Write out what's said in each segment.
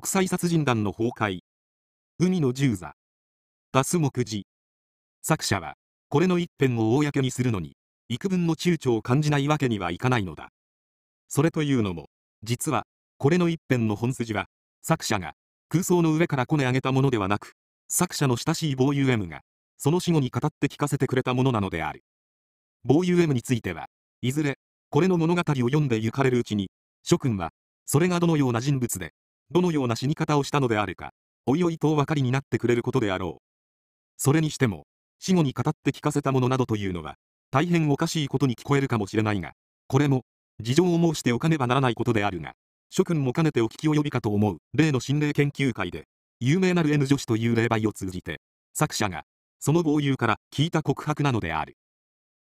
国際殺人団の崩壊海の十座ガス目次作者はこれの一辺を公にするのに幾分の躊躇を感じないわけにはいかないのだそれというのも実はこれの一辺の本筋は作者が空想の上からこね上げたものではなく作者の親しいボー M がその死後に語って聞かせてくれたものなのであるボー M についてはいずれこれの物語を読んでゆかれるうちに諸君はそれがどのような人物でどのような死に方をしたのであるかおいおいとお分かりになってくれることであろうそれにしても死後に語って聞かせたものなどというのは大変おかしいことに聞こえるかもしれないがこれも事情を申しておかねばならないことであるが諸君も兼ねてお聞き及びかと思う例の心霊研究会で有名なる N 女子という霊媒を通じて作者がその豪遊から聞いた告白なのである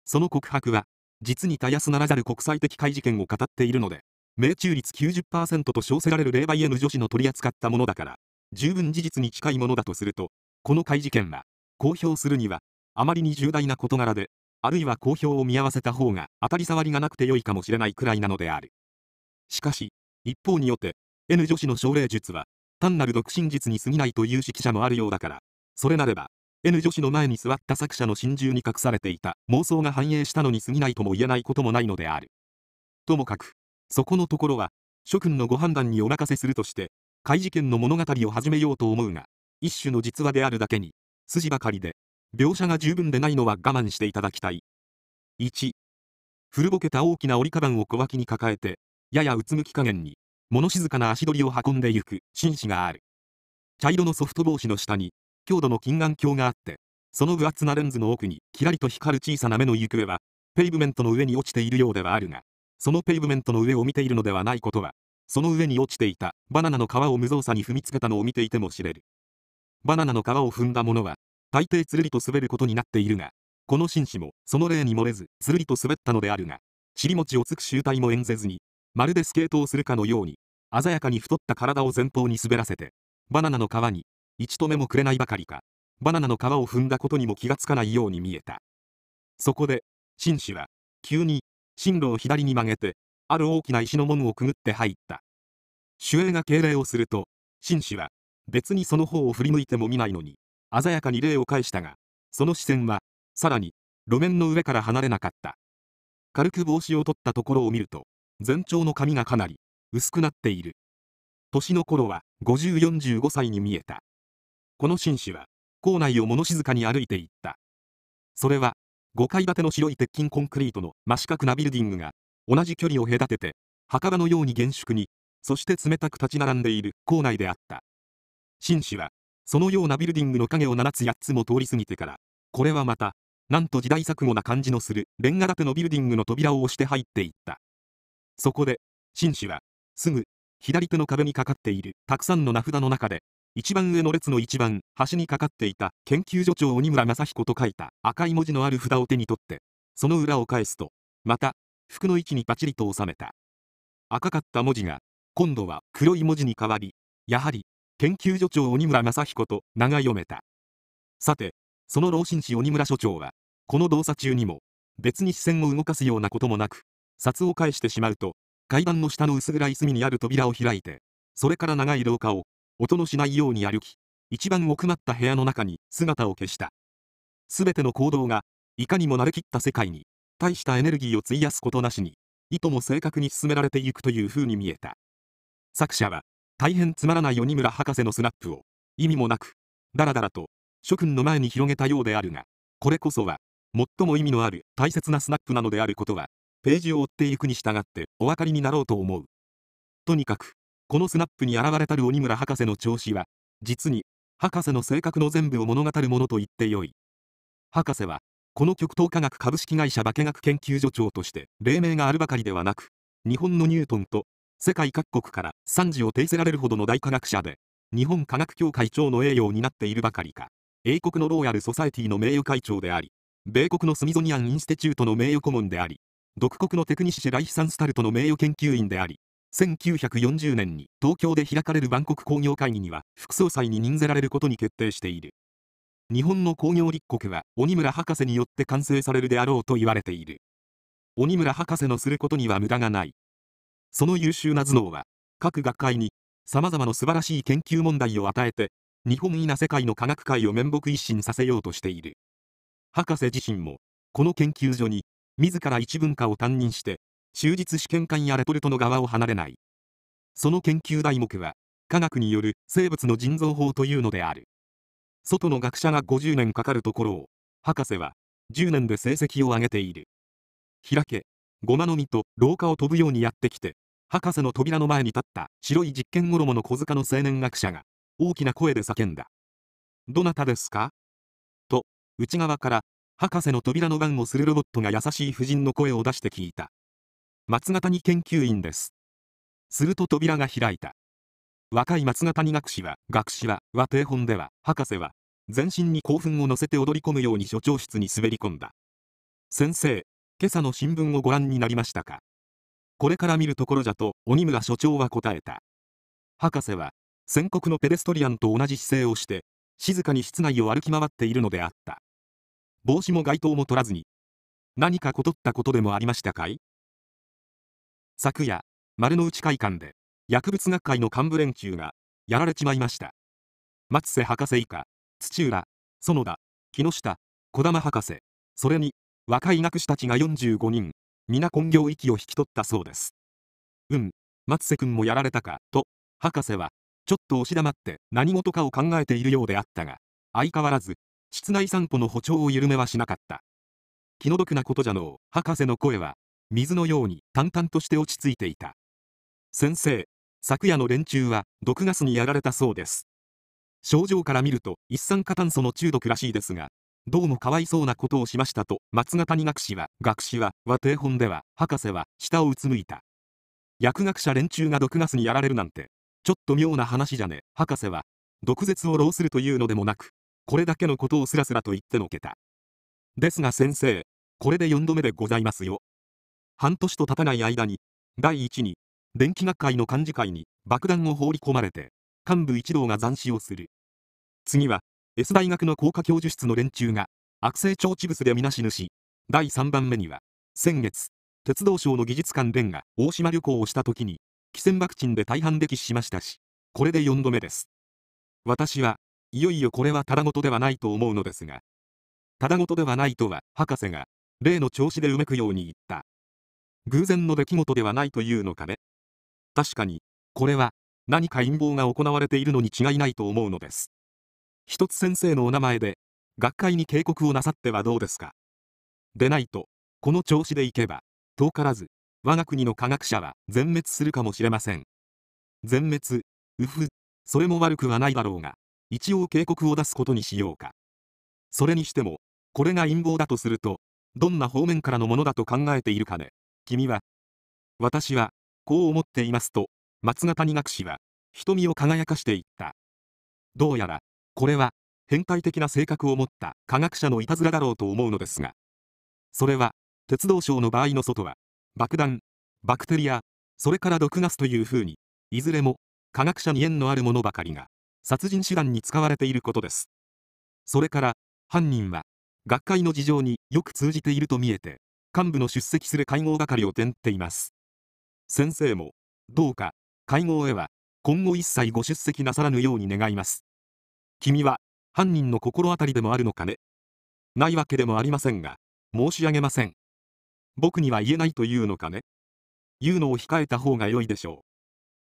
その告白は実にたやすならざる国際的怪事件を語っているので命中率90%と称せられる霊媒 N 女子の取り扱ったものだから、十分事実に近いものだとすると、この怪事件は、公表するには、あまりに重大な事柄で、あるいは公表を見合わせた方が当たり障りがなくて良いかもしれないくらいなのである。しかし、一方によって、N 女子の奨励術は、単なる独身術に過ぎないという指揮者もあるようだから、それなれば、N 女子の前に座った作者の心中に隠されていた妄想が反映したのに過ぎないとも言えないこともないのである。ともかく、そこのところは、諸君のご判断にお任せするとして、怪事件の物語を始めようと思うが、一種の実話であるだけに、筋ばかりで、描写が十分でないのは我慢していただきたい。1、古ぼけた大きな折りばんを小脇に抱えて、ややうつむき加減に、物静かな足取りを運んでゆく紳士がある。茶色のソフト帽子の下に、強度の金眼鏡があって、その分厚なレンズの奥に、キラリと光る小さな目の行方は、ペイブメントの上に落ちているようではあるが、そのペイブメントの上を見ているのではないことは、その上に落ちていたバナナの皮を無造作に踏みつけたのを見ていても知れる。バナナの皮を踏んだ者は、大抵つるりと滑ることになっているが、この紳士もその例に漏れず、つるりと滑ったのであるが、尻餅をつく集体も演ぜずに、まるでスケートをするかのように、鮮やかに太った体を前方に滑らせて、バナナの皮に、一と目もくれないばかりか、バナナの皮を踏んだことにも気がつかないように見えた。そこで、紳士は、急に、進路を左に曲げて、ある大きな石の門をくぐって入った。守衛が敬礼をすると、紳士は、別にその方を振り向いても見ないのに、鮮やかに礼を返したが、その視線は、さらに、路面の上から離れなかった。軽く帽子を取ったところを見ると、全長の髪がかなり、薄くなっている。年の頃は、5045歳に見えた。この紳士は、校内を物静かに歩いていった。それは、5階建ての白い鉄筋コンクリートの真四角なビルディングが同じ距離を隔てて墓場のように厳粛にそして冷たく立ち並んでいる校内であった紳士はそのようなビルディングの影を7つ8つも通り過ぎてからこれはまたなんと時代錯誤な感じのするレンガ建てのビルディングの扉を押して入っていったそこで紳士はすぐ左手の壁にかかっているたくさんの名札の中で一番上の列の一番端にかかっていた研究所長鬼村正彦と書いた赤い文字のある札を手に取ってその裏を返すとまた服の位置にパチリと収めた赤かった文字が今度は黒い文字に変わりやはり研究所長鬼村正彦と名が読めたさてその老紳士鬼村所長はこの動作中にも別に視線を動かすようなこともなく札を返してしまうと階段の下の薄暗い隅にある扉を開いてそれから長い廊下を音のしないように歩き、一番奥まった部屋の中に姿を消した。すべての行動が、いかにも慣れきった世界に、大したエネルギーを費やすことなしに、いとも正確に進められていくというふうに見えた。作者は、大変つまらない鬼村博士のスナップを、意味もなく、だらだらと、諸君の前に広げたようであるが、これこそは、最も意味のある大切なスナップなのであることは、ページを追っていくに従ってお分かりになろうと思う。とにかく、このスナップに現れたる鬼村博士の調子は実に博士の性格の全部を物語るものと言ってよい博士はこの極東科学株式会社化学研究所長として黎明があるばかりではなく日本のニュートンと世界各国から賛辞を呈せられるほどの大科学者で日本科学協会長の栄誉を担っているばかりか英国のローヤル・ソサエティの名誉会長であり米国のスミゾニアン・インステチュートの名誉顧問であり独国のテクニシシ・ライヒサンスタルトの名誉研究員であり1940年に東京で開かれる万国工業会議には副総裁に任せられることに決定している日本の工業立国は鬼村博士によって完成されるであろうと言われている鬼村博士のすることには無駄がないその優秀な頭脳は各学会に様々な素晴らしい研究問題を与えて日本いな世界の科学界を面目一新させようとしている博士自身もこの研究所に自ら一文化を担任して終日試験官やレトルトの側を離れない。その研究題目は、科学による生物の腎臓法というのである。外の学者が50年かかるところを、博士は10年で成績を上げている。開け、ゴマの実と廊下を飛ぶようにやってきて、博士の扉の前に立った白い実験衣の小塚の青年学者が、大きな声で叫んだ。どなたですかと、内側から、博士の扉の番をするロボットが優しい夫人の声を出して聞いた。松形に研究員です。すると扉が開いた。若い松形に学士は、学士は、和定本では、博士は、全身に興奮を乗せて踊り込むように所長室に滑り込んだ。先生、今朝の新聞をご覧になりましたかこれから見るところじゃと、鬼村所長は答えた。博士は、宣告のペデストリアンと同じ姿勢をして、静かに室内を歩き回っているのであった。帽子も街灯も取らずに。何かこったことでもありましたかい昨夜、丸の内会館で、薬物学会の幹部連中が、やられちまいました。松瀬博士以下、土浦、園田、木下、児玉博士、それに、若い学士たちが45人、皆根業域を引き取ったそうです。うん、松瀬君もやられたか、と、博士は、ちょっと押し黙って何事かを考えているようであったが、相変わらず、室内散歩の歩調を緩めはしなかった。気の毒なことじゃのう、博士の声は、水のように淡々として落ち着いていた先生昨夜の連中は毒ガスにやられたそうです症状から見ると一酸化炭素の中毒らしいですがどうもかわいそうなことをしましたと松ヶ谷学士は学士は和定本では博士は下をうつむいた薬学者連中が毒ガスにやられるなんてちょっと妙な話じゃね博士は毒舌を浪するというのでもなくこれだけのことをすらすらと言ってのけたですが先生これで4度目でございますよ半年と経たない間に、第一に、電気学会の幹事会に爆弾を放り込まれて、幹部一同が斬死をする。次は、S 大学の工科教授室の連中が、悪性腸チブスでみなし主。第3番目には、先月、鉄道省の技術官連が大島旅行をした時に、汽船ワクチンで大半溺死しましたし、これで4度目です。私は、いよいよこれはただごとではないと思うのですが、ただごとではないとは、博士が、例の調子でうめくように言った。偶然の出来事ではないというのかね。確かに、これは何か陰謀が行われているのに違いないと思うのです。一つ先生のお名前で、学会に警告をなさってはどうですか。でないと、この調子でいけば、遠からず、我が国の科学者は全滅するかもしれません。全滅、うふ、それも悪くはないだろうが、一応警告を出すことにしようか。それにしても、これが陰謀だとすると、どんな方面からのものだと考えているかね。君は、私は、こう思っていますと、松ヶ谷学士は、瞳を輝かしていった。どうやら、これは、変態的な性格を持った科学者のいたずらだろうと思うのですが、それは、鉄道省の場合の外は、爆弾、バクテリア、それから毒ガスというふうに、いずれも、科学者に縁のあるものばかりが、殺人手段に使われていることです。それから、犯人は、学会の事情によく通じていると見えて、幹部の出席する会合係を転っています。先生も、どうか、会合へは、今後一切ご出席なさらぬように願います。君は、犯人の心当たりでもあるのかね。ないわけでもありませんが、申し上げません。僕には言えないというのかね。言うのを控えた方が良いでしょう。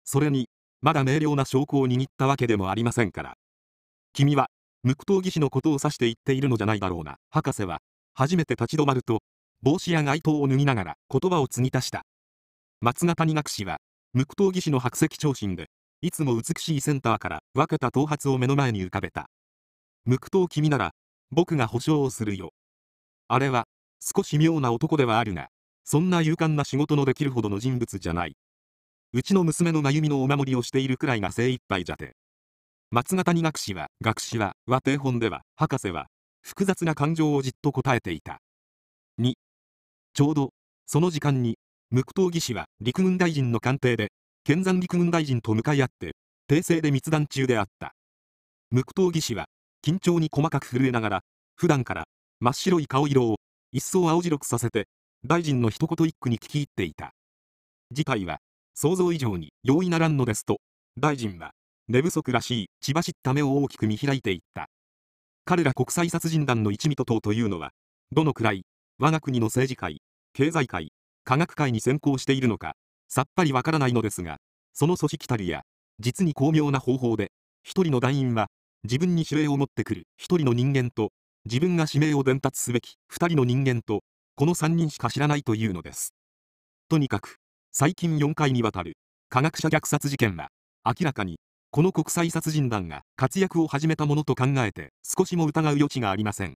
それに、まだ明瞭な証拠を握ったわけでもありませんから。君は、無垢闘技師のことを指して言っているのじゃないだろうな。博士は、初めて立ち止まると、帽子や街灯を脱ぎながら言葉を継ぎ足した。松形仁学士は、無垢闘技師の白石長身で、いつも美しいセンターから分けた頭髪を目の前に浮かべた。無垢闘君なら、僕が保証をするよ。あれは、少し妙な男ではあるが、そんな勇敢な仕事のできるほどの人物じゃない。うちの娘の真由美のお守りをしているくらいが精一杯じゃて。松形に学士は、学士は、和定本では、博士は、複雑な感情をじっと答えていた。ちょうど、その時間に、無苦闘技師は陸軍大臣の官邸で、県山陸軍大臣と向かい合って、訂正で密談中であった。無苦闘技師は、緊張に細かく震えながら、普段から、真っ白い顔色を、一層青白くさせて、大臣の一言一句に聞き入っていた。次回は、想像以上に容易ならんのですと、大臣は、寝不足らしい血走った目を大きく見開いていった。彼ら国際殺人団の一味と党というのは、どのくらい我が国の政治界、経済界、科学界に先行しているのか、さっぱりわからないのですが、その組織たるや、実に巧妙な方法で、一人の団員は、自分に指令を持ってくる一人の人間と、自分が指名を伝達すべき二人の人間と、この三人しか知らないというのです。とにかく、最近4回にわたる、科学者虐殺事件は、明らかに、この国際殺人団が活躍を始めたものと考えて、少しも疑う余地がありません。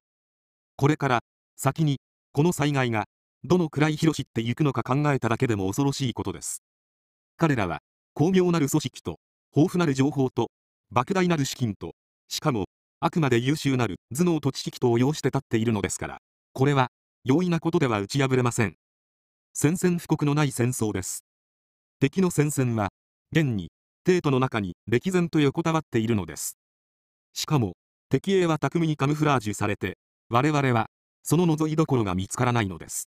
これから、先に、この災害がどのくらい広しってゆくのか考えただけでも恐ろしいことです彼らは巧妙なる組織と豊富なる情報と莫大なる資金としかもあくまで優秀なる頭脳と知識とを要して立っているのですからこれは容易なことでは打ち破れません宣戦布告のない戦争です敵の戦線は現に帝都の中に歴然と横たわっているのですしかも敵営は巧みにカムフラージュされて我々はその望いどころが見つからないのです。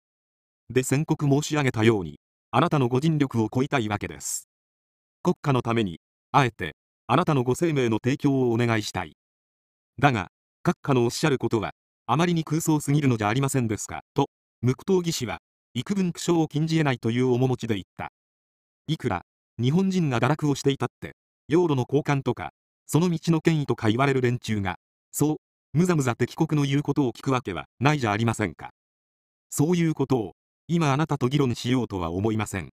で宣告申し上げたように、あなたのご尽力を超いたいわけです。国家のために、あえて、あなたのご生命の提供をお願いしたい。だが、閣下のおっしゃることは、あまりに空想すぎるのじゃありませんですか、と、無垢党技師は、幾分苦笑を禁じ得ないという面持ちで言った。いくら、日本人が堕落をしていたって、領土の交換とか、その道の権威とか言われる連中が、そうむざむざ敵国の言うことを聞くわけはないじゃありませんか。そういうことを、今あなたと議論しようとは思いません。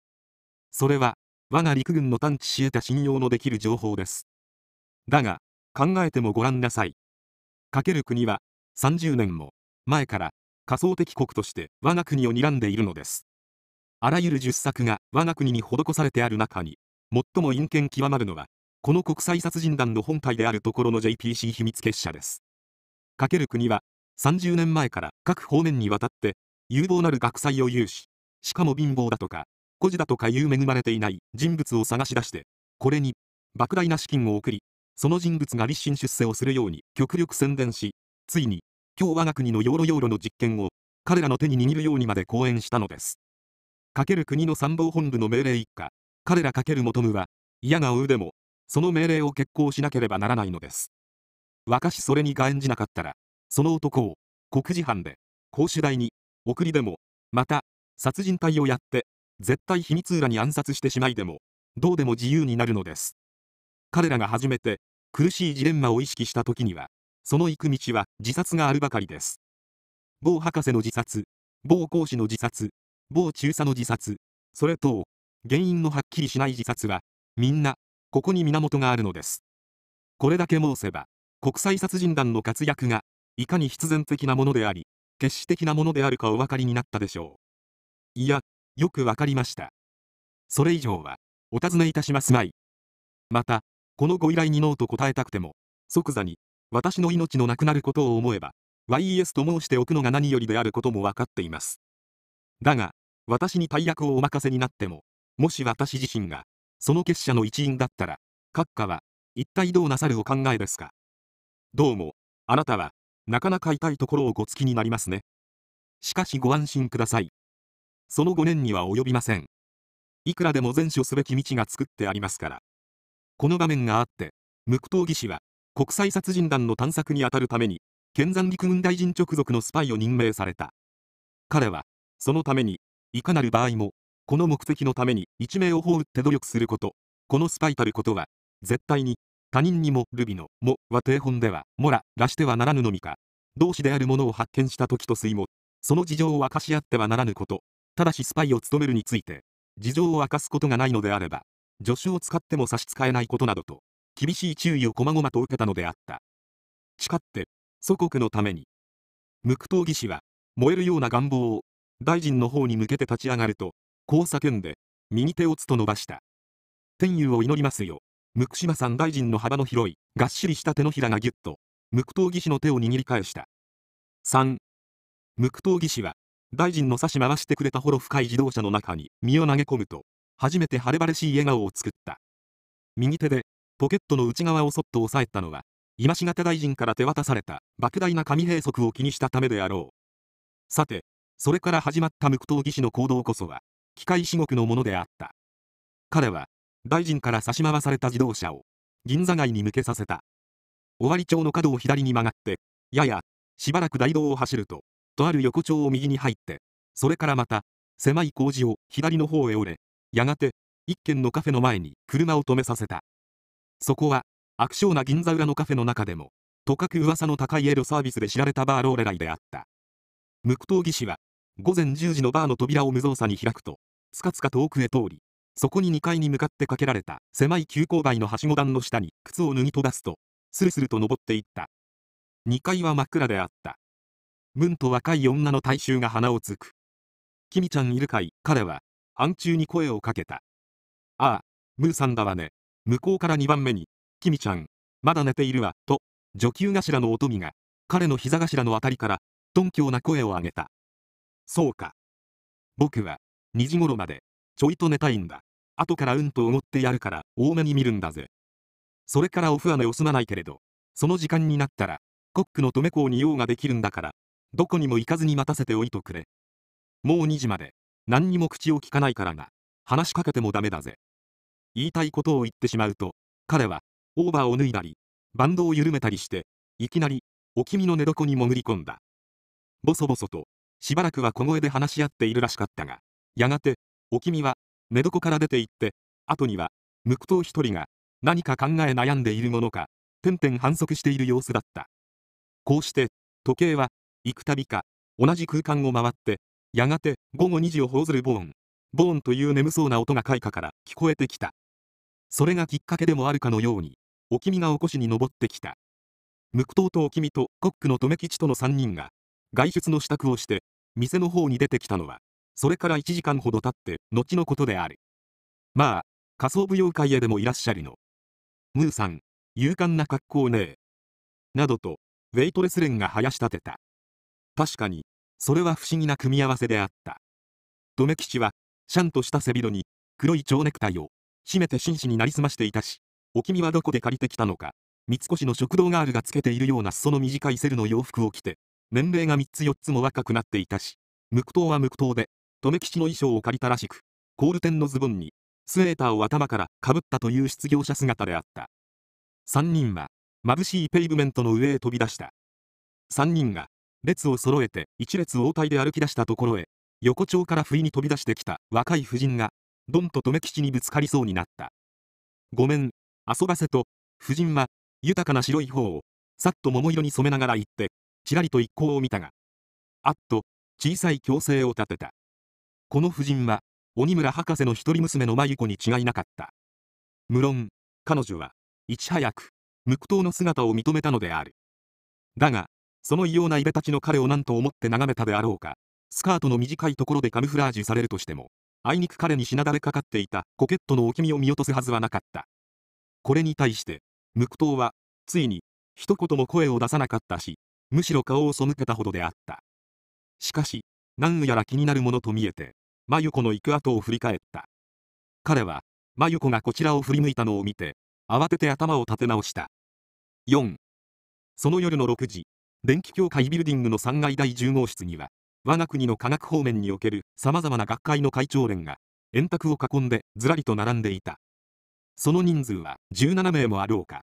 それは、我が陸軍の探知し得た信用のできる情報です。だが、考えてもごらんなさい。かける国は、30年も、前から、仮想敵国として我が国を睨んでいるのです。あらゆる十策が我が国に施されてある中に、最も陰険極まるのは、この国際殺人団の本体であるところの JPC 秘密結社です。かける国は30年前から各方面にわたって有望なる学祭を有ししかも貧乏だとか孤児だとかいう恵まれていない人物を探し出してこれに莫大な資金を送りその人物が立身出世をするように極力宣伝しついに今日我が国の養老養路の実験を彼らの手に握るようにまで講演したのですかける国の参謀本部の命令一家彼らかける求むは嫌がうでもその命令を決行しなければならないのです若しそれにが演じなかったら、その男を、告示犯で、公主台に、送りでも、また、殺人隊をやって、絶対秘密裏に暗殺してしまいでも、どうでも自由になるのです。彼らが初めて、苦しいジレンマを意識した時には、その行く道は自殺があるばかりです。某博士の自殺、某講師の自殺、某中佐の自殺、それと、原因のはっきりしない自殺は、みんな、ここに源があるのです。これだけ申せば、国際殺人団の活躍が、いかに必然的なものであり、決死的なものであるかお分かりになったでしょう。いや、よく分かりました。それ以上は、お尋ねいたしますまい。また、このご依頼にノーと答えたくても、即座に、私の命のなくなることを思えば、YES と申しておくのが何よりであることも分かっています。だが、私に大役をお任せになっても、もし私自身が、その結社の一員だったら、閣下は、一体どうなさるお考えですかどうも、あなたは、なかなか痛いところをごつきになりますね。しかしご安心ください。その5年には及びません。いくらでも善処すべき道が作ってありますから。この場面があって、無垢闘義師は、国際殺人団の探索にあたるために、剣山陸軍大臣直属のスパイを任命された。彼は、そのために、いかなる場合も、この目的のために一命を放って努力すること、このスパイたることは、絶対に他人にもルビの、もは定本では、もら、らしてはならぬのみか。同志であるものを発見した時と水も、その事情を明かし合ってはならぬこと。ただしスパイを務めるについて、事情を明かすことがないのであれば、助手を使っても差し支えないことなどと、厳しい注意をこまごまと受けたのであった。誓って、祖国のために。無垢闘技師は、燃えるような願望を、大臣の方に向けて立ち上がると、こう叫んで、右手をつと伸ばした。天佑を祈りますよ。マさ三大臣の幅の広い、がっしりした手のひらがぎゅっと、無苦闘義士の手を握り返した。3、無苦闘義士は、大臣の差し回してくれたほろ深い自動車の中に身を投げ込むと、初めて晴れ晴れしい笑顔を作った。右手で、ポケットの内側をそっと押さえたのは、今しがて大臣から手渡された、莫大な紙閉塞を気にしたためであろう。さて、それから始まった無苦闘義士の行動こそは、機械至極のものであった。彼は、大臣から差し回された自動車を銀座街に向けさせた。尾張町の角を左に曲がって、やや、しばらく大道を走ると、とある横丁を右に入って、それからまた、狭い工事を左の方へ折れ、やがて、一軒のカフェの前に車を止めさせた。そこは、悪性な銀座裏のカフェの中でも、とかく噂の高いエロサービスで知られたバーローレライであった。無垢闘技師は、午前10時のバーの扉を無造作に開くと、つかつか遠くへ通り、そこに2階に向かってかけられた狭い急勾配のはしご段の下に靴を脱ぎ飛ばすと、スルスルと登っていった。2階は真っ暗であった。ムンと若い女の体臭が鼻をつく。きみちゃんいるかい彼は、暗中に声をかけた。ああ、ムーさんだわね。向こうから2番目に、きみちゃん、まだ寝ているわ、と、女給頭のおとみが、彼の膝頭のあたりから、鈍強な声を上げた。そうか。僕は、2時頃まで、ちょいと寝たいんだ。後からうんとおごってやるから多めに見るんだぜ。それからオフ飴をすまないけれど、その時間になったら、コックの止め校に用ができるんだから、どこにも行かずに待たせておいとくれ。もう2時まで、何にも口を聞かないからが、話しかけてもダメだぜ。言いたいことを言ってしまうと、彼は、オーバーを脱いだり、バンドを緩めたりして、いきなり、お君の寝床に潜り込んだ。ボソボソと、しばらくは小声で話し合っているらしかったが、やがて、お君は、寝床から出て行って後には無垢頭一人が何か考え悩んでいるものか点々反則している様子だったこうして時計は幾度か同じ空間を回ってやがて午後2時を報ずるボーンボーンという眠そうな音が開花から聞こえてきたそれがきっかけでもあるかのようにおきみが起こしに登ってきた無垢頭とおきみとコックの留吉との3人が外出の支度をして店の方に出てきたのはそれから1時間ほど経って後のことであるまあ仮想舞踊界へでもいらっしゃるのムーさん勇敢な格好ねえなどとウェイトレス連が生やし立てた確かにそれは不思議な組み合わせであった留吉はシャンとした背広に黒い蝶ネクタイを締めて紳士になりすましていたしお君はどこで借りてきたのか三越の食堂ガールがつけているような裾の短いセルの洋服を着て年齢が3つ4つも若くなっていたし無苦闘は無苦闘で留吉の衣装を借りたらしく、コール店のズボンに、スウェーターを頭からかぶったという失業者姿であった。3人は、眩しいペイブメントの上へ飛び出した。3人が、列を揃えて一列応対で歩き出したところへ、横丁から不意に飛び出してきた若い婦人が、ドンと留吉にぶつかりそうになった。ごめん、遊ばせと、婦人は、豊かな白い方を、さっと桃色に染めながら行って、ちらりと一行を見たが、あっと、小さい矯正を立てた。この夫人は鬼村博士の一人娘の真由子に違いなかった無論彼女はいち早く無垢頭の姿を認めたのであるだがその異様ないべたちの彼を何と思って眺めたであろうかスカートの短いところでカムフラージュされるとしてもあいにく彼にしなだれかかっていたポケットの置き身を見落とすはずはなかったこれに対して無垢頭はついに一言も声を出さなかったしむしろ顔を背けたほどであったしかし何やら気になるものと見えて真由子の行く後を振り返った彼は真由子がこちらを振り向いたのを見て慌てて頭を立て直した4その夜の6時電気協会ビルディングの3階台。10号室には我が国の科学方面におけるさまざまな学会の会長連が円卓を囲んでずらりと並んでいたその人数は17名もあろうか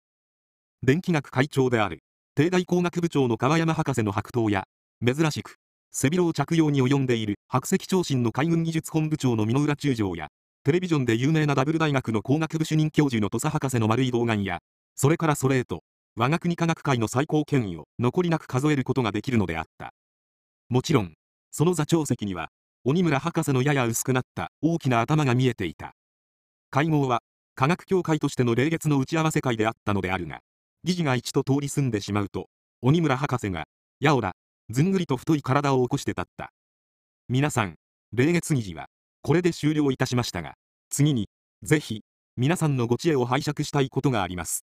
電気学会長である帝大工学部長の川山博士の白頭や珍しく背広を着用に及んでいる白石長身の海軍技術本部長の箕浦中将や、テレビジョンで有名なダブル大学の工学部主任教授の土佐博士の丸い道眼や、それからそれへと、我が国科学界の最高権威を残りなく数えることができるのであった。もちろん、その座長席には、鬼村博士のやや薄くなった大きな頭が見えていた。会合は、科学協会としての冷月の打ち合わせ会であったのであるが、議事が一度通り済んでしまうと、鬼村博士が、やおら、ずんぐりと太い体を起こして立った。皆さん、霊月議事は、これで終了いたしましたが、次に、ぜひ、皆さんのご知恵を拝借したいことがあります。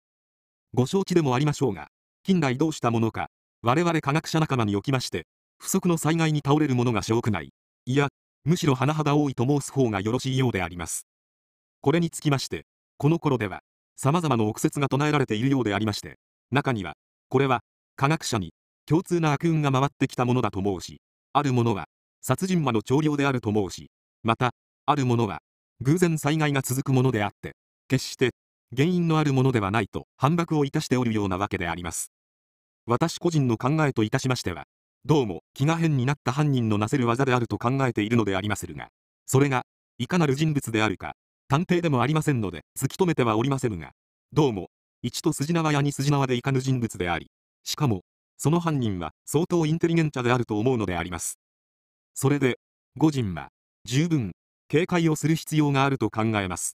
ご承知でもありましょうが、近来どうしたものか、我々科学者仲間におきまして、不測の災害に倒れるものが多くない、いや、むしろ甚だ多いと申す方がよろしいようであります。これにつきまして、この頃では、様々な憶説が唱えられているようでありまして、中には、これは、科学者に、共通な悪運が回ってきたものだとうし、あるものは、殺人魔の長領であると申し、また、あるものは、偶然災害が続くものであって、決して、原因のあるものではないと反駁をいたしておるようなわけであります。私個人の考えといたしましては、どうも気が変になった犯人のなせる技であると考えているのでありまするが、それが、いかなる人物であるか、探偵でもありませんので、突き止めてはおりませぬが、どうも、一と筋縄や二筋縄でいかぬ人物であり、しかも、その犯人は相当インテリゲンチャであると思うのであります。それで、五人は十分警戒をする必要があると考えます。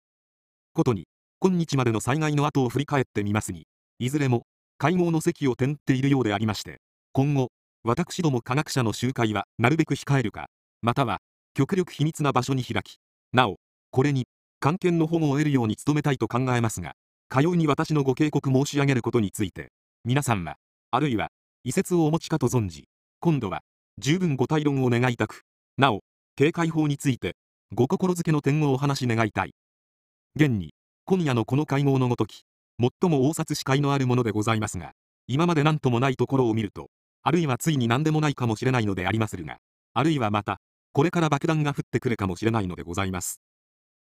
ことに、今日までの災害の後を振り返ってみますに、いずれも会合の席を転っているようでありまして、今後、私ども科学者の集会はなるべく控えるか、または極力秘密な場所に開き、なお、これに関係の保護を得るように努めたいと考えますが、かように私のご警告申し上げることについて、皆さんは、あるいは遺説をお持ちかと存じ、今度は十分ご対論を願いたく、なお、警戒法について、ご心づけの点をお話し願いたい。現に、今夜のこの会合のごとき、最も応札司会のあるものでございますが、今まで何ともないところを見ると、あるいはついに何でもないかもしれないのでありまするが、あるいはまた、これから爆弾が降ってくるかもしれないのでございます。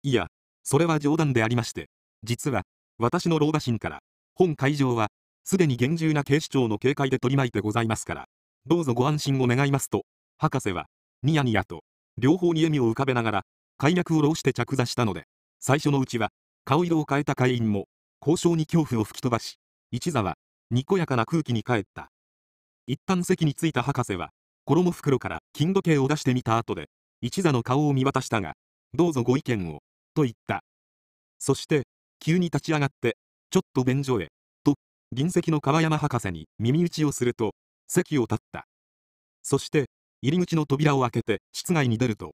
いや、それは冗談でありまして、実は、私の老婆心から、本会場は、すでに厳重な警視庁の警戒で取り巻いてございますから、どうぞご安心を願いますと、博士は、ニヤニヤと、両方に笑みを浮かべながら、快諾を浪して着座したので、最初のうちは、顔色を変えた会員も、交渉に恐怖を吹き飛ばし、一座は、にこやかな空気に帰った。一旦席に着いた博士は、衣袋から金時計を出してみた後で、一座の顔を見渡したが、どうぞご意見を、と言った。そして、急に立ち上がって、ちょっと便所へ、銀石の川山博士に耳打ちをすると、席を立った。そして、入り口の扉を開けて室外に出ると、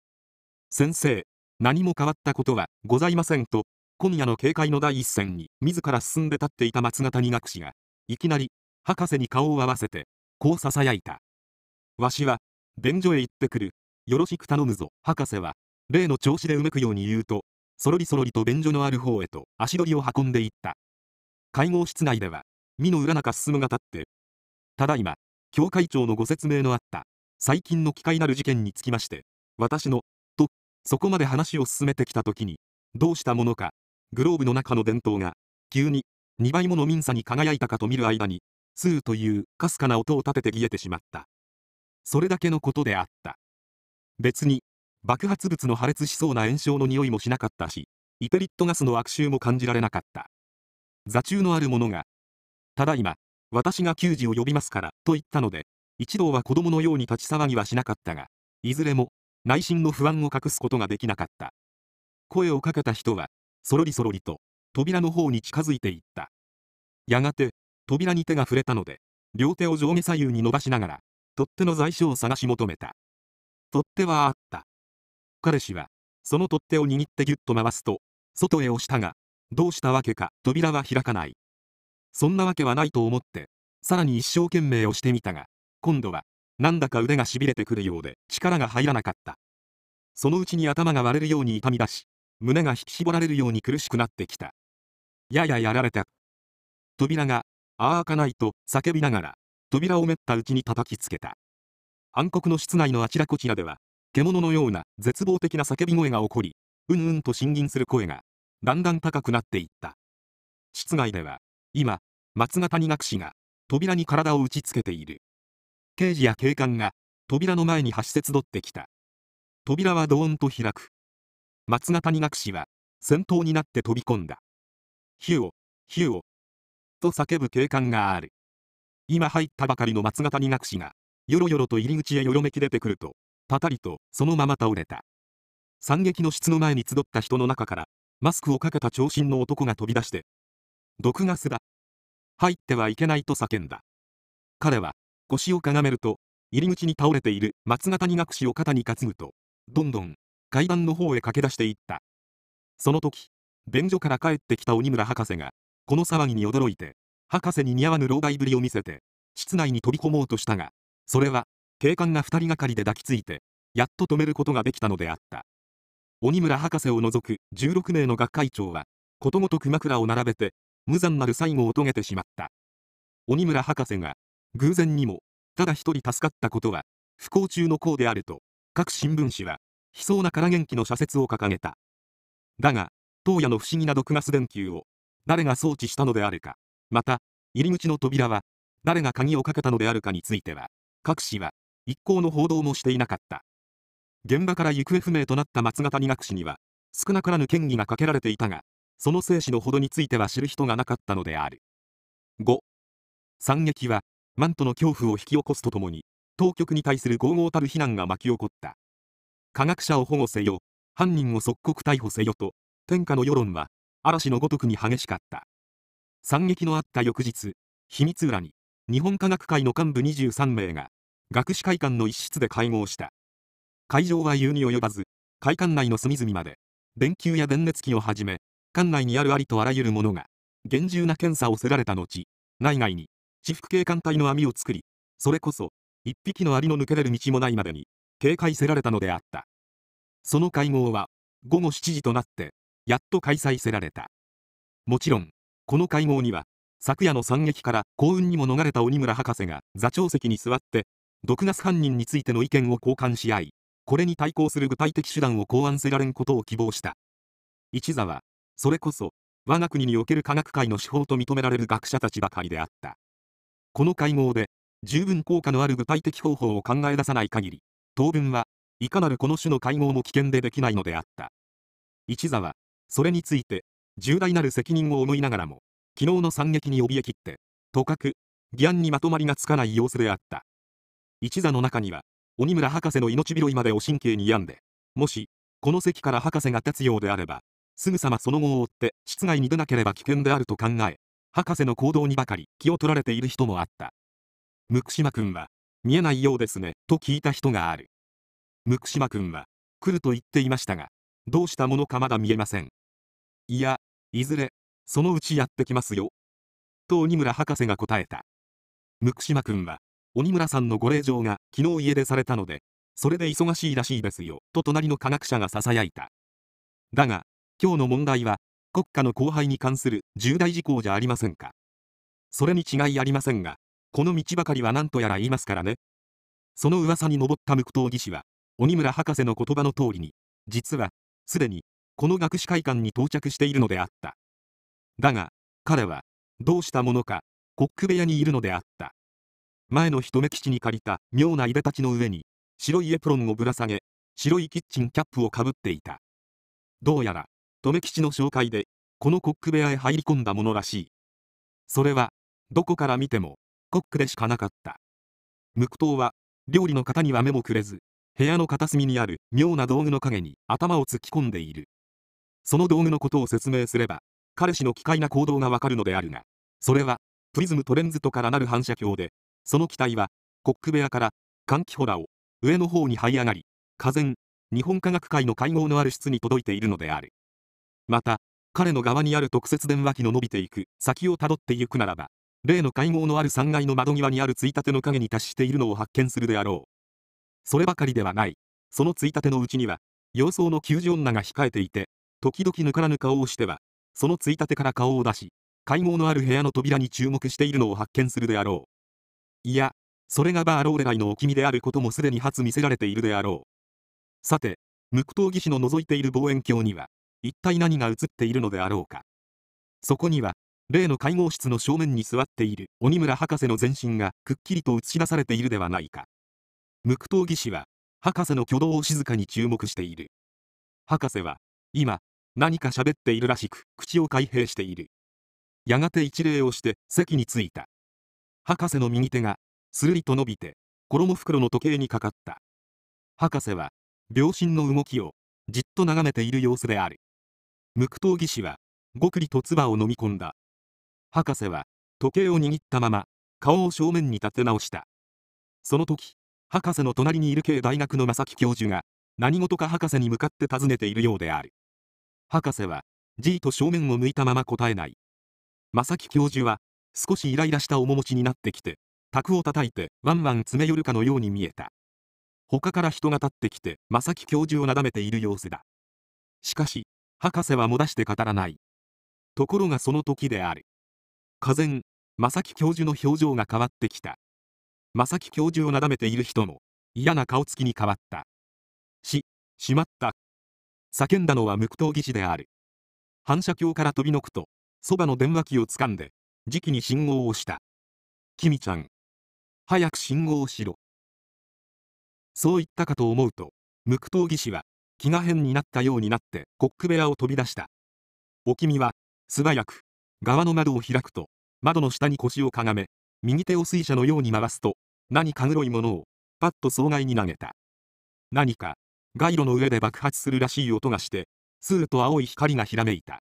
先生、何も変わったことはございませんと、今夜の警戒の第一線に自ら進んで立っていた松形二学士が、いきなり、博士に顔を合わせて、こう囁いた。わしは、便所へ行ってくる。よろしく頼むぞ、博士は、例の調子でうめくように言うと、そろりそろりと便所のある方へと足取りを運んでいった。会合室内では、身の裏中進むが立ってただいま教会長のご説明のあった最近の機会なる事件につきまして私のとそこまで話を進めてきた時にどうしたものかグローブの中の伝統が急に2倍もの民差に輝いたかと見る間にスーというかすかな音を立てて消えてしまったそれだけのことであった別に爆発物の破裂しそうな炎症の匂いもしなかったしイペリットガスの悪臭も感じられなかった座中のあるものがただいま、私が給仕を呼びますから、と言ったので、一同は子供のように立ち騒ぎはしなかったが、いずれも、内心の不安を隠すことができなかった。声をかけた人は、そろりそろりと、扉の方に近づいていった。やがて、扉に手が触れたので、両手を上下左右に伸ばしながら、取っ手の在所を探し求めた。取っ手はあった。彼氏は、その取っ手を握ってぎゅっと回すと、外へ押したが、どうしたわけか扉は開かない。そんなわけはないと思って、さらに一生懸命押してみたが、今度は、なんだか腕がしびれてくるようで力が入らなかった。そのうちに頭が割れるように痛み出し、胸が引き絞られるように苦しくなってきた。やややられた。扉が、ああ開かないと叫びながら、扉をめったうちに叩きつけた。暗黒の室内のあちらこちらでは、獣のような絶望的な叫び声が起こり、うんうんと呻吟する声が、だんだん高くなっていった。室外では、今、松ヶ谷学士が扉に体を打ちつけている刑事や警官が扉の前に走って集ってきた扉はドーンと開く松ヶ谷学士は先頭になって飛び込んだヒューをヒューをと叫ぶ警官がある今入ったばかりの松ヶ谷学士がよろよろと入り口へよろめき出てくるとパタリとそのまま倒れた惨劇の室の前に集った人の中からマスクをかけた長身の男が飛び出して毒ガスだ入ってはいけないと叫んだ。彼は、腰をかがめると、入り口に倒れている松形に学士を肩に担ぐと、どんどん階段の方へ駆け出していった。その時、便所から帰ってきた鬼村博士が、この騒ぎに驚いて、博士に似合わぬ老害ぶりを見せて、室内に飛び込もうとしたが、それは、警官が二人がかりで抱きついて、やっと止めることができたのであった。鬼村博士を除く16名の学会長は、ことごとく枕を並べて、無残なる最後を遂げてしまった。鬼村博士が、偶然にも、ただ一人助かったことは、不幸中の幸であると、各新聞紙は、悲壮なから元気の社説を掲げた。だが、当夜の不思議な毒ガス電球を、誰が装置したのであるか、また、入り口の扉は、誰が鍵をかけたのであるかについては、各紙は、一向の報道もしていなかった。現場から行方不明となった松形二学士には、少なからぬ嫌疑がかけられていたが、その生死のほどについては知る人がなかったのである5惨劇はマントの恐怖を引き起こすとともに当局に対する豪豪たる非難が巻き起こった科学者を保護せよ犯人を即刻逮捕せよと天下の世論は嵐のごとくに激しかった惨劇のあった翌日秘密裏に日本科学会の幹部23名が学士会館の一室で会合した会場は言うに及ばず会館内の隅々まで電球や電熱器をはじめ管内にあるありとあらゆるものが厳重な検査をせられた後内外に私服警官隊の網を作りそれこそ一匹のアリの抜けれる道もないまでに警戒せられたのであったその会合は午後7時となってやっと開催せられたもちろんこの会合には昨夜の惨劇から幸運にも逃れた鬼村博士が座長席に座って毒ガス犯人についての意見を交換し合いこれに対抗する具体的手段を考案せられんことを希望した一座はそれこそ、我が国における科学界の手法と認められる学者たちばかりであった。この会合で、十分効果のある具体的方法を考え出さない限り、当分はいかなるこの種の会合も危険でできないのであった。一座は、それについて、重大なる責任を思いながらも、昨日の惨劇に怯えきって、とかく、議案にまとまりがつかない様子であった。一座の中には、鬼村博士の命拾いまでを神経に病んで、もし、この席から博士が立つようであれば、すぐさまその後を追って室外に出なければ危険であると考え博士の行動にばかり気を取られている人もあったムクシマ君は見えないようですねと聞いた人があるムクシマ君は来ると言っていましたがどうしたものかまだ見えませんいやいずれそのうちやってきますよと鬼村博士が答えたムクシマ君は鬼村さんのご令嬢が昨日家出されたのでそれで忙しいらしいですよと隣の科学者がささやいただが今日の問題は、国家の荒廃に関する重大事項じゃありませんか。それに違いありませんが、この道ばかりは何とやら言いますからね。その噂に上った無闘技師は、鬼村博士の言葉の通りに、実は、すでに、この学士会館に到着しているのであった。だが、彼は、どうしたものか、コック部屋にいるのであった。前の人目基地に借りた妙ないでたちの上に、白いエプロンをぶら下げ、白いキッチンキャップをかぶっていた。どうやら、留吉の紹介でこのコック部屋へ入り込んだものらしいそれはどこから見てもコックでしかなかった無苦は料理の方には目もくれず部屋の片隅にある妙な道具の陰に頭を突き込んでいるその道具のことを説明すれば彼氏の奇怪な行動がわかるのであるがそれはプリズムトレンズとからなる反射鏡でその機体はコック部屋から換気ホラを上の方に這い上がり、火前、日本科学界の会合のある室に届いているのである。また、彼の側にある特設電話機の伸びていく先をたどってゆくならば、例の会合のある3階の窓際にあるついたての影に達しているのを発見するであろう。そればかりではない。そのついたてのうちには、様相の救助女が控えていて、時々ぬからぬ顔をしては、そのついたてから顔を出し、会合のある部屋の扉に注目しているのを発見するであろう。いや、それがバーローレライのお気味であることもすでに初見せられているであろう。さて、無垢闘技師の覗いている望遠鏡には、一体何が映っているのであろうかそこには例の会合室の正面に座っている鬼村博士の全身がくっきりと映し出されているではないか無垢闘技師は博士の挙動を静かに注目している博士は今何か喋っているらしく口を開閉しているやがて一礼をして席に着いた博士の右手がスルリと伸びて衣袋の時計にかかった博士は秒針の動きをじっと眺めている様子である無垢闘技師はごくりと唾を飲み込んだ博士は時計を握ったまま顔を正面に立て直したその時博士の隣にいる系大学の正木教授が何事か博士に向かって尋ねているようである博士はじいと正面を向いたまま答えない正木教授は少しイライラした面持ちになってきて卓を叩いてワンワン詰め寄るかのように見えた他から人が立ってきて正木教授をなだめている様子だしかし博士はも出して語らないところがその時である俄然正木教授の表情が変わってきた正木教授をなだめている人も嫌な顔つきに変わったししまった叫んだのは無頭技師である反射鏡から飛びのくとそばの電話機をつかんで時期に信号をした君ちゃん早く信号をしろそう言ったかと思うと無頭技師は気が変になったようになってコック部屋を飛び出した。おきみは、素早く、側の窓を開くと、窓の下に腰をかがめ、右手を水車のように回すと、何か黒いものを、パッと障害に投げた。何か、街路の上で爆発するらしい音がして、スーと青い光がひらめいた。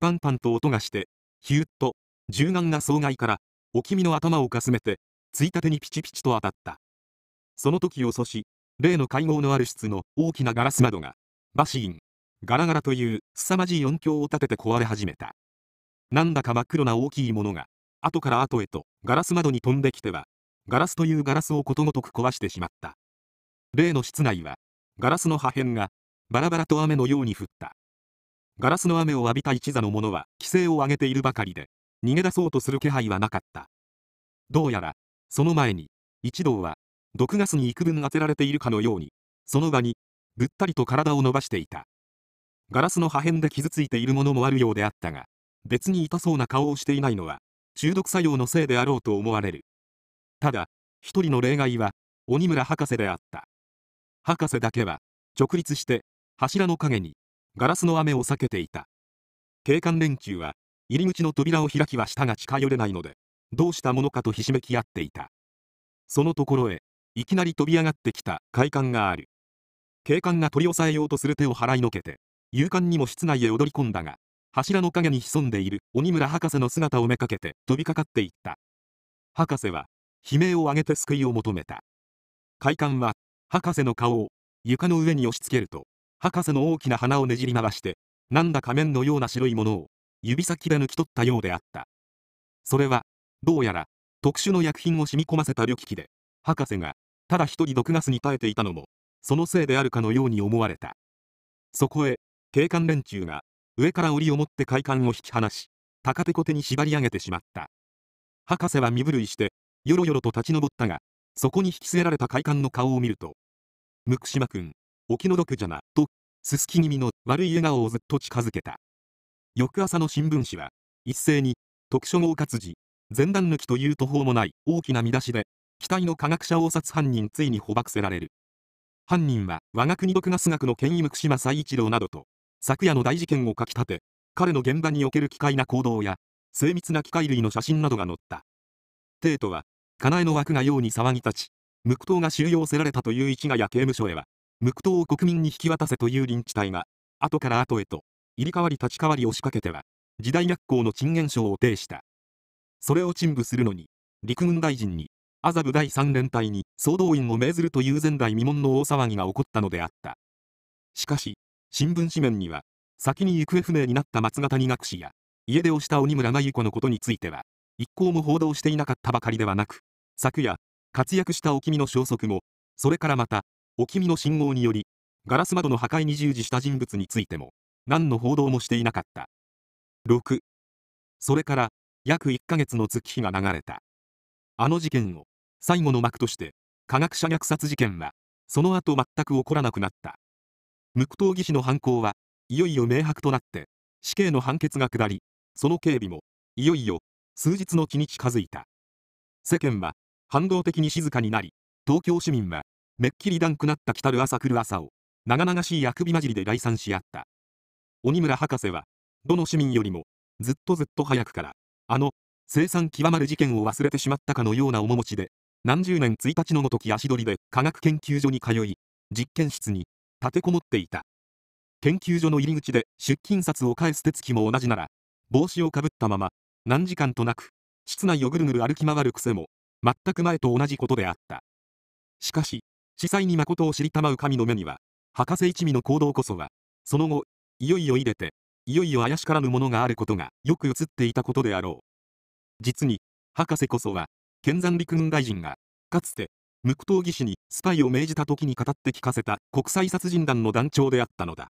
パンパンと音がして、ヒューッと、柔軟が障害から、おきみの頭をかすめて、ついたてにピチピチと当たった。その時を阻止、例の会合のある室の大きなガラス窓が、バシーン、ガラガラという凄まじい音響を立てて壊れ始めた。なんだか真っ黒な大きいものが、後から後へとガラス窓に飛んできては、ガラスというガラスをことごとく壊してしまった。例の室内は、ガラスの破片が、バラバラと雨のように降った。ガラスの雨を浴びた一座の者は、規制を上げているばかりで、逃げ出そうとする気配はなかった。どうやら、その前に、一同は、毒ガスに幾分当てられているかのように、その場に、ぐったりと体を伸ばしていた。ガラスの破片で傷ついているものもあるようであったが、別に痛そうな顔をしていないのは、中毒作用のせいであろうと思われる。ただ、一人の例外は、鬼村博士であった。博士だけは、直立して、柱の陰に、ガラスの雨を避けていた。警官連中は、入り口の扉を開きはしたが近寄れないので、どうしたものかとひしめき合っていた。そのところへ、いきなり飛び上がってきた快感がある警官が取り押さえようとする手を払いのけて勇敢にも室内へ踊り込んだが柱の陰に潜んでいる鬼村博士の姿をめかけて飛びかかっていった博士は悲鳴を上げて救いを求めた快感は博士の顔を床の上に押し付けると博士の大きな鼻をねじり回してなんだ仮面のような白いものを指先で抜き取ったようであったそれはどうやら特殊の薬品を染み込ませた旅機で博士がただ一人毒ガスに耐えていたのもそのせいであるかのように思われたそこへ警官連中が上から檻を持って快感を引き離し高手こ手に縛り上げてしまった博士は身震いしてよろよろと立ち上ったがそこに引き据えられた快感の顔を見ると「むくしまくんお気の毒じゃな」とすすき気味の悪い笑顔をずっと近づけた翌朝の新聞紙は一斉に特書合格時、前段抜きという途方もない大きな見出しで体の科学者応殺犯人ついに捕獲せられる。犯人は我が国毒ガス学の権威福島再一郎などと、昨夜の大事件をかき立て、彼の現場における機械な行動や、精密な機械類の写真などが載った。帝都は、カナエの枠がように騒ぎ立ち、無垢が収容せられたという市ヶ谷刑務所へは、無垢を国民に引き渡せという臨地隊が、後から後へと、入り替わり立ち替わりを仕掛けては、時代逆行の陳厳書を呈した。それを陳腐するのに、陸軍大臣に麻布第3連隊に総動員を命ずるという前代未聞の大騒ぎが起こったのであった。しかし、新聞紙面には、先に行方不明になった松形二学士や、家出をした鬼村真由子のことについては、一向も報道していなかったばかりではなく、昨夜、活躍したお君の消息も、それからまた、お君の信号により、ガラス窓の破壊に従事した人物についても、何の報道もしていなかった。6。それから、約1ヶ月の月日が流れた。あの事件を、最後の幕として科学者虐殺事件はその後全く起こらなくなった無垢闘技師の犯行はいよいよ明白となって死刑の判決が下りその警備もいよいよ数日の気に近づいた世間は反動的に静かになり東京市民はめっきり断くなった来る朝来る朝を長々しいあくび混じりで来賛し合った鬼村博士はどの市民よりもずっとずっと早くからあの生産極まる事件を忘れてしまったかのような面持ちで何十年1日のごとき足取りで科学研究所に通い、実験室に立てこもっていた。研究所の入り口で出勤札を返す手つきも同じなら、帽子をかぶったまま、何時間となく、室内をぐるぐる歩き回る癖も、全く前と同じことであった。しかし、司祭に誠を知りたまう神の目には、博士一味の行動こそは、その後、いよいよ入れて、いよいよ怪しからぬものがあることがよく映っていたことであろう。実に、博士こそは、剣山陸軍大臣が、かつて、無垢闘技師にスパイを命じた時に語って聞かせた国際殺人団の団長であったのだ。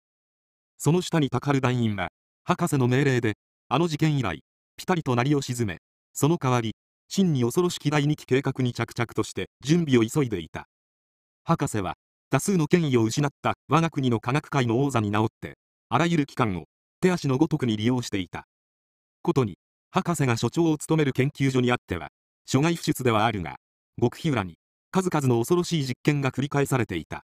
その下にたかる団員は、博士の命令で、あの事件以来、ピタリと鳴りを沈め、その代わり、真に恐ろしき第二期計画に着々として準備を急いでいた。博士は、多数の権威を失った我が国の科学界の王座に直って、あらゆる機関を手足のごとくに利用していた。ことに、博士が所長を務める研究所にあっては、諸外不出ではあるが、極秘裏に、数々の恐ろしい実験が繰り返されていた。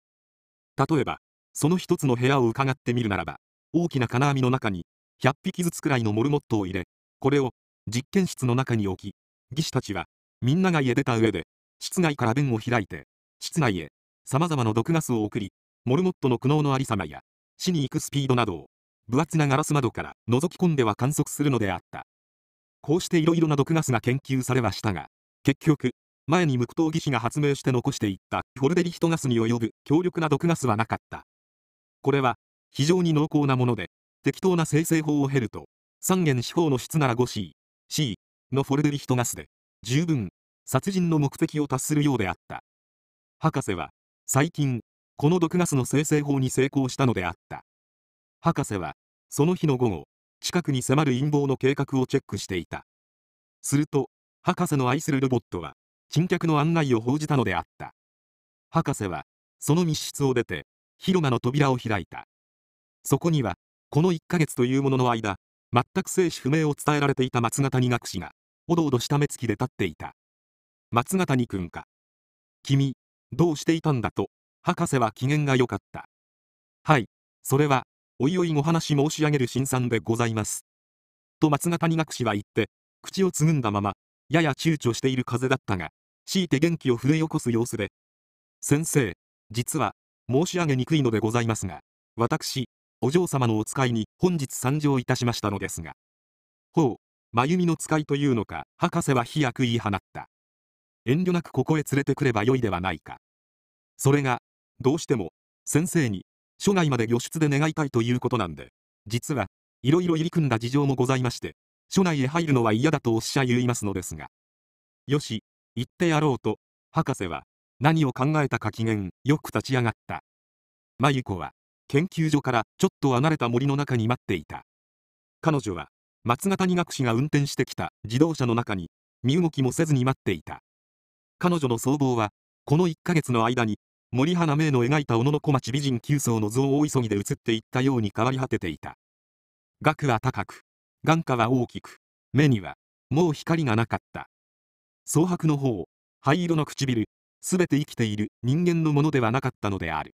例えば、その一つの部屋を伺ってみるならば、大きな金網の中に、100匹ずつくらいのモルモットを入れ、これを、実験室の中に置き、技師たちは、みんなが家出た上で、室外から弁を開いて、室内へ、様々な毒ガスを送り、モルモットの苦悩のありさまや、死に行くスピードなどを、分厚なガラス窓から覗き込んでは観測するのであった。こうしていろいろな毒ガスが研究されましたが、結局、前に無苦闘技師が発明して残していったフォルデリヒトガスに及ぶ強力な毒ガスはなかった。これは、非常に濃厚なもので、適当な生成法を経ると、三元四方の質なら 5C、C のフォルデリヒトガスで、十分、殺人の目的を達するようであった。博士は、最近、この毒ガスの生成法に成功したのであった。博士は、その日の午後、近くに迫る陰謀の計画をチェックしていたすると博士の愛するロボットは珍客の案内を報じたのであった博士はその密室を出て広間の扉を開いたそこにはこの1ヶ月というものの間全く生死不明を伝えられていた松形に学士がおどおどした目つきで立っていた松形に君か君どうしていたんだと博士は機嫌が良かったはいそれはおいおいご話申し上げる新んでございます。と松形に学士は言って、口をつぐんだまま、やや躊躇している風だったが、強いて元気を震え起こす様子で。先生、実は、申し上げにくいのでございますが、私、お嬢様のお使いに本日参上いたしましたのですが。ほう、真由美の使いというのか、博士は飛躍言い放った。遠慮なくここへ連れてくればよいではないか。それが、どうしても、先生に、所外まで魚出で願いたいということなんで、実は、いろいろ入り組んだ事情もございまして、署内へ入るのは嫌だとおっしゃ言いますのですが。よし、行ってやろうと、博士は、何を考えたか機嫌、よく立ち上がった。真由子は、研究所からちょっと離れた森の中に待っていた。彼女は、松形仁学士が運転してきた自動車の中に、身動きもせずに待っていた。彼女の相棒は、この1ヶ月の間に森花明の描いた小野小町美人9層の像を急ぎで移っていったように変わり果てていた。額は高く、眼下は大きく、目には、もう光がなかった。蒼白の方、灰色の唇、すべて生きている人間のものではなかったのである。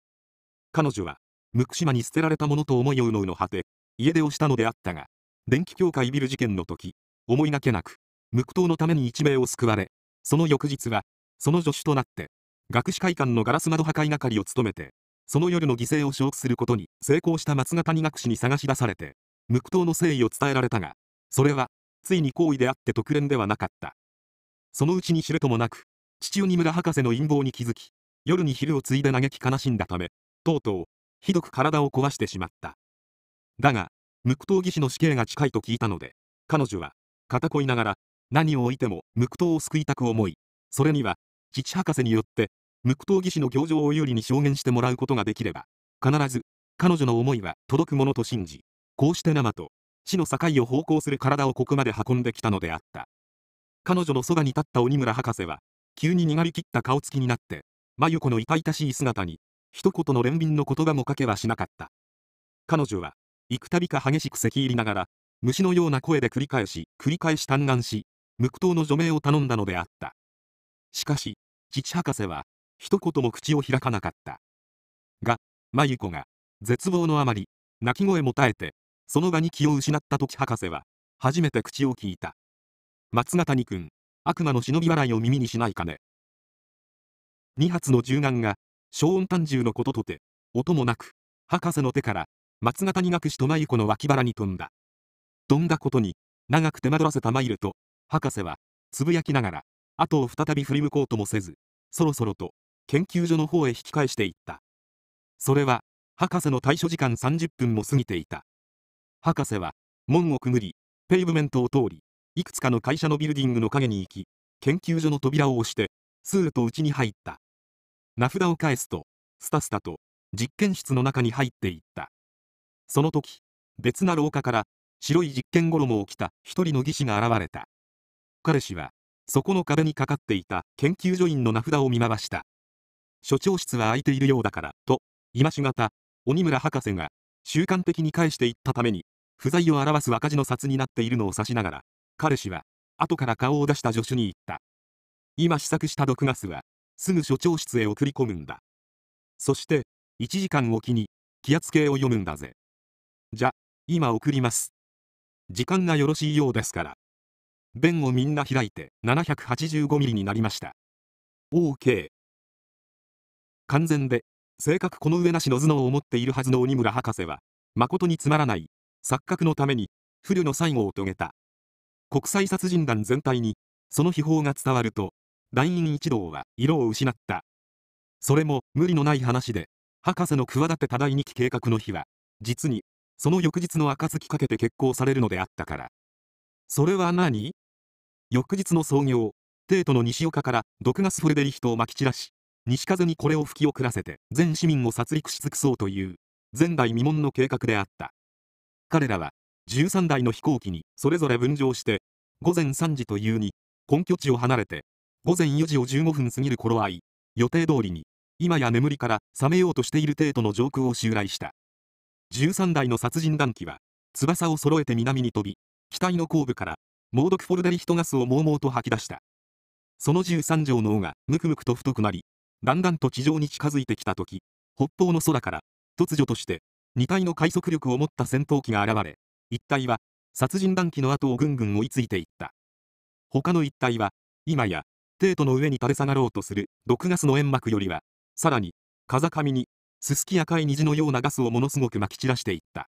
彼女は、無口島に捨てられたものと思いをうのうの果て、家出をしたのであったが、電気協会ビル事件の時、思いがけなく、無垢党のために一命を救われ、その翌日は、その助手となって、学士会館のガラス窓破壊係を務めて、その夜の犠牲を承知することに成功した松ヶ谷学士に探し出されて、無垢党の誠意を伝えられたが、それは、ついに行為であって特連ではなかった。そのうちに知れともなく、父鬼村博士の陰謀に気づき、夜に昼を継いで嘆き悲しんだため、とうとう、ひどく体を壊してしまった。だが、無垢党技師の死刑が近いと聞いたので、彼女は、片恋ながら、何を置いても無垢党を救いたく思い、それには、父博士によって無垢闘技師の行情を有利に証言してもらうことができれば、必ず、彼女の思いは届くものと信じ、こうして生と、死の境を奉公する体をここまで運んできたのであった。彼女のそばに立った鬼村博士は、急に苦り切った顔つきになって、真由子の痛々しい姿に、一言の憐憫の言葉もかけはしなかった。彼女は、幾度か激しく咳入りながら、虫のような声で繰り返し、繰り返し嘆願し、無垢闘の除名を頼んだのであった。しかし、父博士は、一言も口を開かなかったが真由子が絶望のあまり泣き声も耐えてその場に気を失った時博士は初めて口を聞いた松形谷君悪魔の忍び笑いを耳にしないかね二発の銃眼が小音単銃のこととて音もなく博士の手から松形谷学士と真由子の脇腹に飛んだ飛んだことに長く手間取らせたマイルと博士はつぶやきながら後を再び振り向こうともせずそろそろと研究所の方へ引き返していったそれは博士の退所時間30分も過ぎていた博士は門をくぐりペイブメントを通りいくつかの会社のビルディングの陰に行き研究所の扉を押してスーッと内に入った名札を返すとスタスタと実験室の中に入っていったその時別な廊下から白い実験衣を着た一人の技師が現れた彼氏はそこの壁にかかっていた研究所員の名札を見回した所長室は空いているようだから、と、今しがた、鬼村博士が、習慣的に返していったために、不在を表す赤字の札になっているのを指しながら、彼氏は、後から顔を出した助手に言った。今試作した毒ガスは、すぐ所長室へ送り込むんだ。そして、1時間おきに、気圧計を読むんだぜ。じゃ、今送ります。時間がよろしいようですから。弁をみんな開いて、785ミリになりました。OK。完全で、性格この上なしの頭脳を持っているはずの鬼村博士は、誠につまらない、錯覚のために、不慮の最後を遂げた。国際殺人団全体に、その秘宝が伝わると、団員一同は色を失った。それも無理のない話で、博士の企て多大2期計画の日は、実に、その翌日の暁かけて決行されるのであったから。それは何翌日の創業、帝都の西岡から毒ガスフレデリヒトをまき散らし、西風にこれを吹き遅らせて全市民を殺戮し尽くそうという前代未聞の計画であった彼らは13台の飛行機にそれぞれ分譲して午前3時というに根拠地を離れて午前4時を15分過ぎる頃合い予定通りに今や眠りから覚めようとしている程度の上空を襲来した13台の殺人団機は翼を揃えて南に飛び機体の後部から猛毒フォルデリヒトガスをもうもうと吐き出したその13畳の尾がむくむくと太くなりだんだんと地上に近づいてきた時、北方の空から、突如として、2体の快速力を持った戦闘機が現れ、1体は、殺人弾機の後をぐんぐん追いついていった。他の1体は、今や、帝都の上に垂れ下がろうとする毒ガスの煙幕よりは、さらに、風上に、すすき赤い虹のようなガスをものすごくまき散らしていった。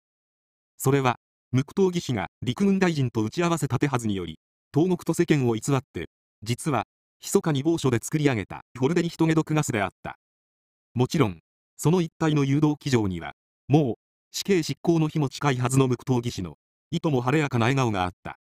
それは、無垢闘技師が陸軍大臣と打ち合わせた手はずにより、東国と世間を偽って、実は、密かに某所で作り上げたフォルデリヒトゲ毒ガスであった。もちろん、その一帯の誘導機場には、もう死刑執行の日も近いはずの無垢闘技師の、いとも晴れやかな笑顔があった。